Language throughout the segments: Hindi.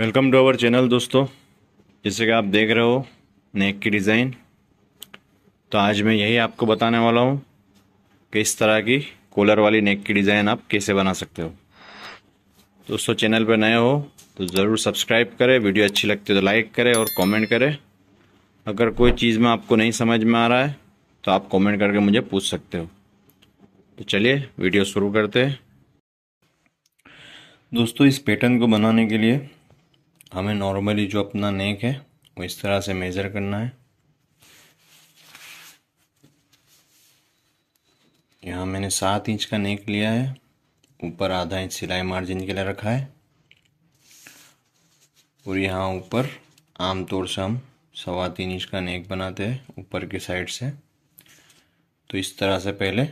वेलकम टू आवर चैनल दोस्तों जैसे कि आप देख रहे हो नेक की डिज़ाइन तो आज मैं यही आपको बताने वाला हूँ कि इस तरह की कॉलर वाली नेक की डिज़ाइन आप कैसे बना सकते हो दोस्तों चैनल पर नए हो तो ज़रूर सब्सक्राइब करें वीडियो अच्छी लगती है तो लाइक करें और कमेंट करें अगर कोई चीज़ में आपको नहीं समझ में आ रहा है तो आप कॉमेंट करके मुझे पूछ सकते हो तो चलिए वीडियो शुरू करते हैं दोस्तों इस पैटर्न को बनाने के लिए हमें नॉर्मली जो अपना नेक है वो इस तरह से मेज़र करना है यहाँ मैंने सात इंच का नेक लिया है ऊपर आधा इंच सिलाई मार्जिन के लिए रखा है और यहाँ ऊपर आमतौर से हम सवा तीन इंच का नेक बनाते हैं ऊपर की साइड से तो इस तरह से पहले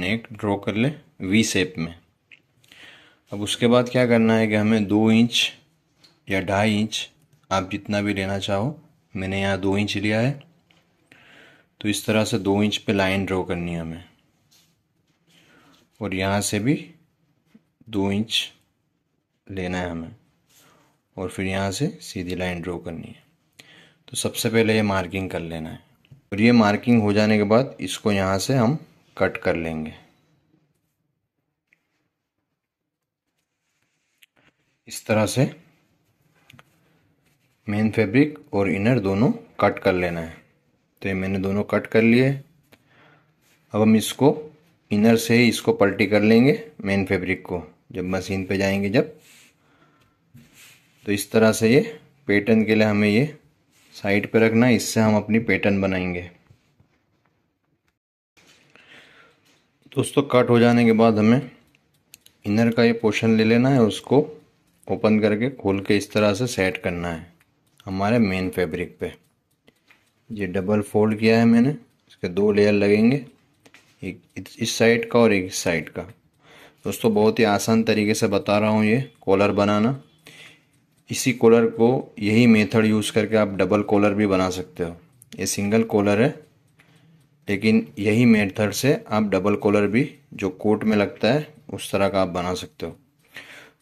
नेक ड्रॉ कर ले वी शेप में अब उसके बाद क्या करना है कि हमें दो इंच या ढाई इंच आप जितना भी लेना चाहो मैंने यहाँ दो इंच लिया है तो इस तरह से दो इंच पे लाइन ड्रॉ करनी है हमें और यहाँ से भी दो इंच लेना है हमें और फिर यहाँ से सीधी लाइन ड्रॉ करनी है तो सबसे पहले ये मार्किंग कर लेना है और ये मार्किंग हो जाने के बाद इसको यहाँ से हम कट कर लेंगे इस तरह से मेन फैब्रिक और इनर दोनों कट कर लेना है तो ये मैंने दोनों कट कर लिए अब हम इसको इनर से ही इसको पलटी कर लेंगे मेन फैब्रिक को जब मशीन पे जाएंगे जब तो इस तरह से ये पैटर्न के लिए हमें ये साइड पे रखना है इससे हम अपनी पैटर्न बनाएंगे दोस्तों कट हो जाने के बाद हमें इनर का ये पोर्शन ले लेना है उसको ओपन करके खोल के इस तरह से सेट करना है हमारे मेन फैब्रिक पे ये डबल फोल्ड किया है मैंने इसके दो लेयर लगेंगे एक इस साइड का और एक साइड का दोस्तों बहुत ही आसान तरीके से बता रहा हूँ ये कॉलर बनाना इसी कॉलर को यही मेथड यूज़ करके आप डबल कॉलर भी बना सकते हो ये सिंगल कॉलर है लेकिन यही मेथड से आप डबल कॉलर भी जो कोट में लगता है उस तरह का आप बना सकते हो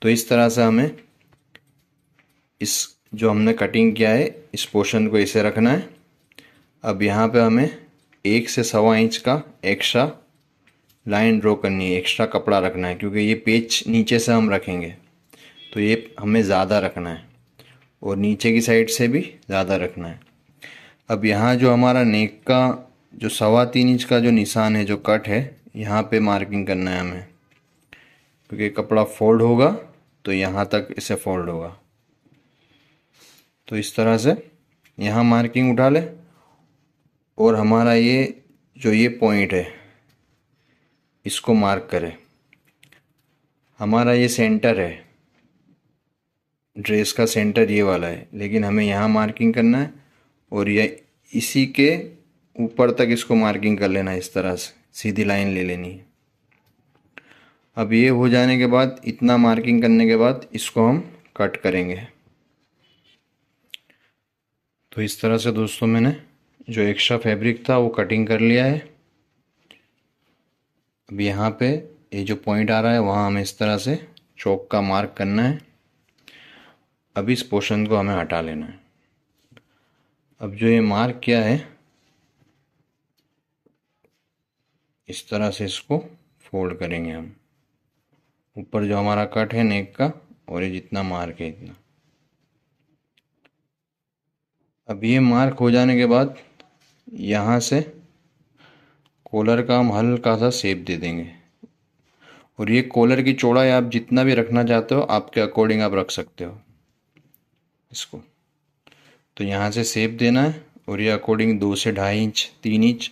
तो इस तरह से हमें इस जो हमने कटिंग किया है इस पोर्शन को इसे रखना है अब यहाँ पे हमें एक से सवा इंच का एक्स्ट्रा लाइन ड्रॉ करनी है एक्स्ट्रा कपड़ा रखना है क्योंकि ये पेच नीचे से हम रखेंगे तो ये हमें ज़्यादा रखना है और नीचे की साइड से भी ज़्यादा रखना है अब यहाँ जो हमारा नेक का जो सवा तीन इंच का जो निशान है जो कट है यहाँ पे मार्किंग करना है हमें क्योंकि कपड़ा फोल्ड होगा तो यहाँ तक इसे फोल्ड होगा तो इस तरह से यहाँ मार्किंग उठा ले और हमारा ये जो ये पॉइंट है इसको मार्क करें हमारा ये सेंटर है ड्रेस का सेंटर ये वाला है लेकिन हमें यहाँ मार्किंग करना है और ये इसी के ऊपर तक इसको मार्किंग कर लेना है इस तरह से सीधी लाइन ले लेनी है अब ये हो जाने के बाद इतना मार्किंग करने के बाद इसको हम कट करेंगे तो इस तरह से दोस्तों मैंने जो एक्स्ट्रा फैब्रिक था वो कटिंग कर लिया है अब यहाँ पे ये जो पॉइंट आ रहा है वहाँ हमें इस तरह से चौक का मार्क करना है अब इस पोर्शन को हमें हटा लेना है अब जो ये मार्क किया है इस तरह से इसको फोल्ड करेंगे हम ऊपर जो हमारा कट है नेक का और ये जितना मार्क है इतना अब ये मार्क हो जाने के बाद यहाँ से कॉलर का हम हल्का सा सेप दे देंगे और ये कॉलर की चौड़ाई आप जितना भी रखना चाहते हो आपके अकॉर्डिंग आप रख सकते हो इसको तो यहाँ से सेप देना है और ये अकॉर्डिंग दो से ढाई इंच तीन इंच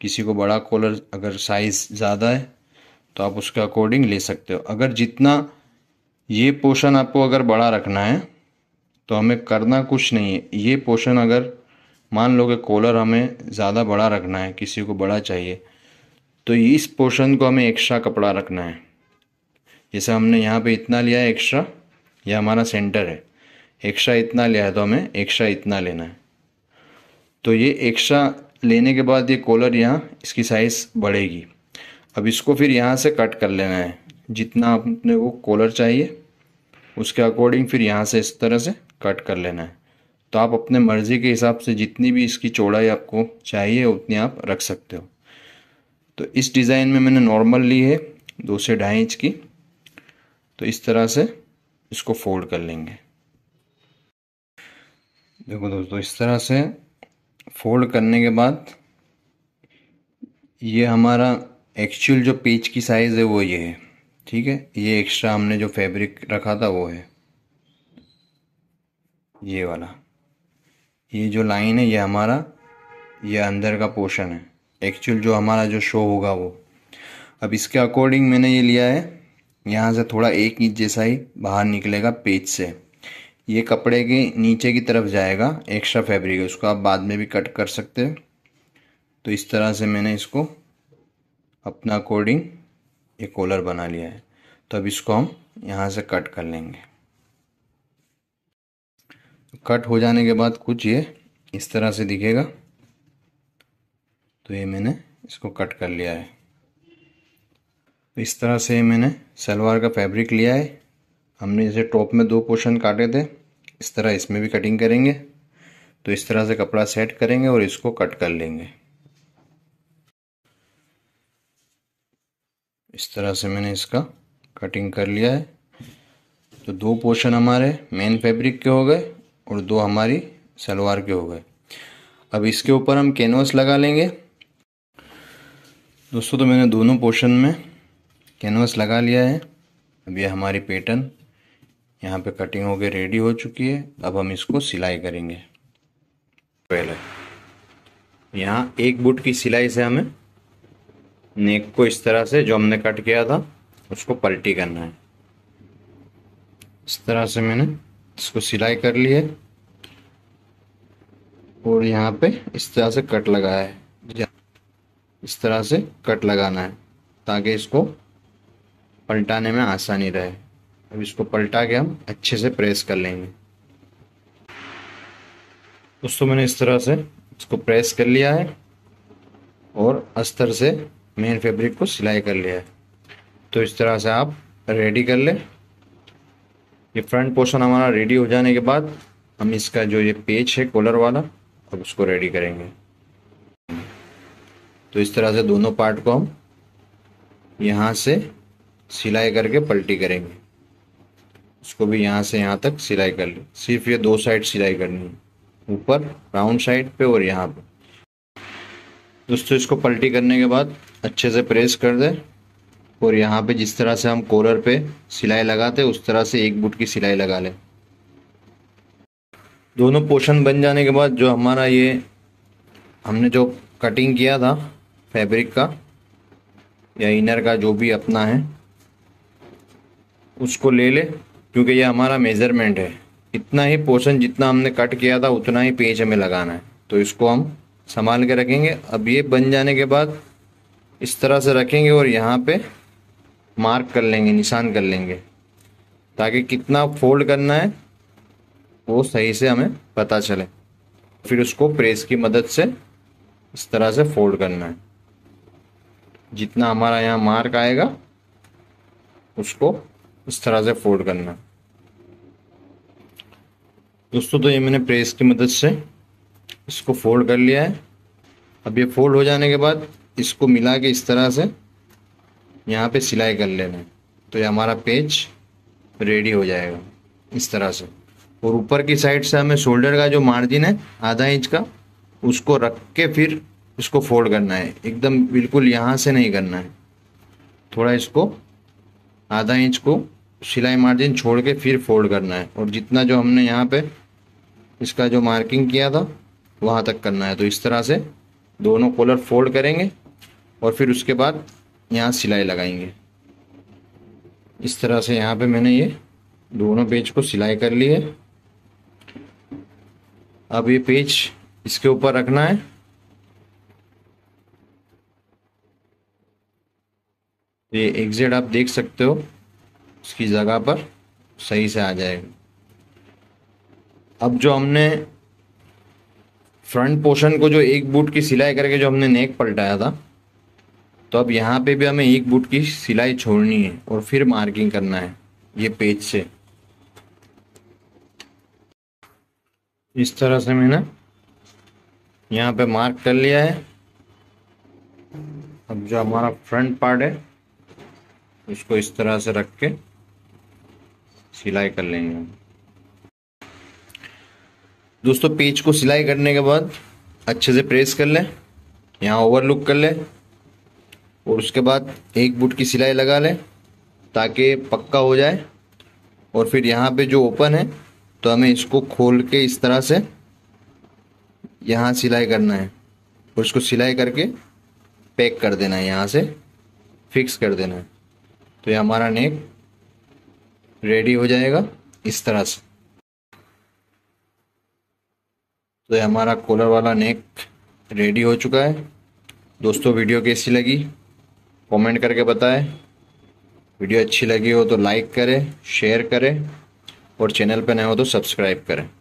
किसी को बड़ा कॉलर अगर साइज़ ज़्यादा है तो आप उसके अकॉर्डिंग ले सकते हो अगर जितना ये पोर्शन आपको अगर बड़ा रखना है तो हमें करना कुछ नहीं है ये पोर्शन अगर मान लो कि कॉलर हमें ज़्यादा बड़ा रखना है किसी को बड़ा चाहिए तो इस पोर्शन को हमें एक्स्ट्रा कपड़ा रखना है जैसे हमने यहाँ पे इतना लिया है एक्स्ट्रा यह हमारा सेंटर है एक्स्ट्रा इतना लिया है तो हमें एक्स्ट्रा इतना लेना है तो ये एक्स्ट्रा लेने के बाद ये कॉलर यहाँ इसकी साइज़ बढ़ेगी अब इसको फिर यहाँ से कट कर लेना है जितना अपने को कॉलर चाहिए उसके अकॉर्डिंग फिर यहाँ से इस तरह से कट कर लेना है तो आप अपने मर्ज़ी के हिसाब से जितनी भी इसकी चौड़ाई आपको चाहिए उतनी आप रख सकते हो तो इस डिज़ाइन में मैंने नॉर्मल ली है दो से ढाई इंच की तो इस तरह से इसको फोल्ड कर लेंगे देखो दोस्तों इस तरह से फोल्ड करने के बाद ये हमारा एक्चुअल जो पेज की साइज़ है वो ये है ठीक है ये एक्स्ट्रा हमने जो फैब्रिक रखा था वो है ये वाला ये जो लाइन है ये हमारा ये अंदर का पोर्शन है एक्चुअल जो हमारा जो शो होगा वो अब इसके अकॉर्डिंग मैंने ये लिया है यहाँ से थोड़ा एक इंच जैसा ही बाहर निकलेगा पेज से ये कपड़े के नीचे की तरफ जाएगा एक्स्ट्रा फैब्रिक है उसको आप बाद में भी कट कर सकते हैं तो इस तरह से मैंने इसको अपना अकॉर्डिंग ये कॉलर बना लिया है तो अब इसको हम यहाँ से कट कर लेंगे कट हो जाने के बाद कुछ ये इस तरह से दिखेगा तो ये मैंने इसको कट कर लिया है तो इस तरह से मैंने सलवार का फैब्रिक लिया है हमने इसे टॉप में दो पोर्शन काटे थे इस तरह इसमें भी कटिंग करेंगे तो इस तरह से कपड़ा सेट करेंगे और इसको कट कर लेंगे इस तरह से मैंने इसका कटिंग कर लिया है तो दो पोर्शन हमारे मेन फैब्रिक के हो गए और दो हमारी सलवार के हो गए अब इसके ऊपर हम कैनवास लगा लेंगे दोस्तों तो मैंने दोनों पोर्शन में कैनवास लगा लिया है अब ये हमारी पैटर्न यहाँ पे कटिंग होकर रेडी हो चुकी है अब हम इसको सिलाई करेंगे पहले यहाँ एक बुट की सिलाई से हमें नेक को इस तरह से जो हमने कट किया था उसको पलटी करना है इस तरह से मैंने इसको सिलाई कर ली है और यहाँ पे इस तरह से कट लगाया है इस तरह से कट लगाना है ताकि इसको पलटाने में आसानी रहे अब इसको पलटा के हम अच्छे से प्रेस कर लेंगे दोस्तों मैंने इस तरह से इसको प्रेस कर लिया है और अस्तर से मेन फैब्रिक को सिलाई कर लिया है तो इस तरह से आप रेडी कर लें ये फ्रंट पोर्शन हमारा रेडी हो जाने के बाद हम इसका जो ये पेज है कॉलर वाला अब उसको रेडी करेंगे तो इस तरह से दोनों पार्ट को हम यहाँ से सिलाई करके पलटी करेंगे उसको भी यहाँ से यहाँ तक सिलाई कर ले सिर्फ ये दो साइड सिलाई करनी है ऊपर राउंड साइड पे और यहाँ पे दोस्तों इसको पलटी करने के बाद अच्छे से प्रेस कर दें और यहाँ पे जिस तरह से हम कॉलर पे सिलाई लगाते उस तरह से एक बुट की सिलाई लगा लें दोनों पोर्शन बन जाने के बाद जो हमारा ये हमने जो कटिंग किया था फैब्रिक का या इनर का जो भी अपना है उसको ले ले क्योंकि ये हमारा मेज़रमेंट है इतना ही पोर्शन जितना हमने कट किया था उतना ही पेज हमें लगाना है तो इसको हम संभाल के रखेंगे अब ये बन जाने के बाद इस तरह से रखेंगे और यहाँ पे मार्क कर लेंगे निशान कर लेंगे ताकि कितना फोल्ड करना है वो सही से हमें पता चले फिर उसको प्रेस की मदद से इस तरह से फोल्ड करना है जितना हमारा यहाँ मार्क आएगा उसको इस तरह से फोल्ड करना है दोस्तों तो ये मैंने प्रेस की मदद से इसको फोल्ड कर लिया है अब ये फोल्ड हो जाने के बाद इसको मिला के इस तरह से यहाँ पे सिलाई कर लेना है तो ये हमारा पेज रेडी हो जाएगा इस तरह से और ऊपर की साइड से हमें शोल्डर का जो मार्जिन है आधा इंच का उसको रख के फिर इसको फोल्ड करना है एकदम बिल्कुल यहाँ से नहीं करना है थोड़ा इसको आधा इंच को सिलाई मार्जिन छोड़ के फिर फोल्ड करना है और जितना जो हमने यहाँ पे इसका जो मार्किंग किया था वहाँ तक करना है तो इस तरह से दोनों कॉलर फोल्ड करेंगे और फिर उसके बाद यहाँ सिलाई लगाएंगे इस तरह से यहाँ पे मैंने ये दोनों पेज को सिलाई कर ली है अब ये पेज इसके ऊपर रखना है ये एग्जेड आप देख सकते हो उसकी जगह पर सही से आ जाएगा अब जो हमने फ्रंट पोर्शन को जो एक बूट की सिलाई करके जो हमने नेक पलटाया था तो अब यहाँ पे भी हमें एक बूट की सिलाई छोड़नी है और फिर मार्किंग करना है ये पेज से इस तरह से मैंने यहाँ पे मार्क कर लिया है अब जो हमारा फ्रंट पार्ट है उसको इस तरह से रख के सिलाई कर लेंगे हम दोस्तों पेज को सिलाई करने के बाद अच्छे से प्रेस कर लें यहाँ ओवरलुक कर लें और उसके बाद एक बुट की सिलाई लगा लें ताकि पक्का हो जाए और फिर यहाँ पे जो ओपन है तो हमें इसको खोल के इस तरह से यहाँ सिलाई करना है और इसको सिलाई करके पैक कर देना है यहाँ से फिक्स कर देना है तो ये हमारा नेक रेडी हो जाएगा इस तरह से तो ये हमारा कॉलर वाला नेक रेडी हो चुका है दोस्तों वीडियो कैसी लगी कमेंट करके बताएं वीडियो अच्छी लगी हो तो लाइक करें शेयर करें और चैनल पर नए हो तो सब्सक्राइब करें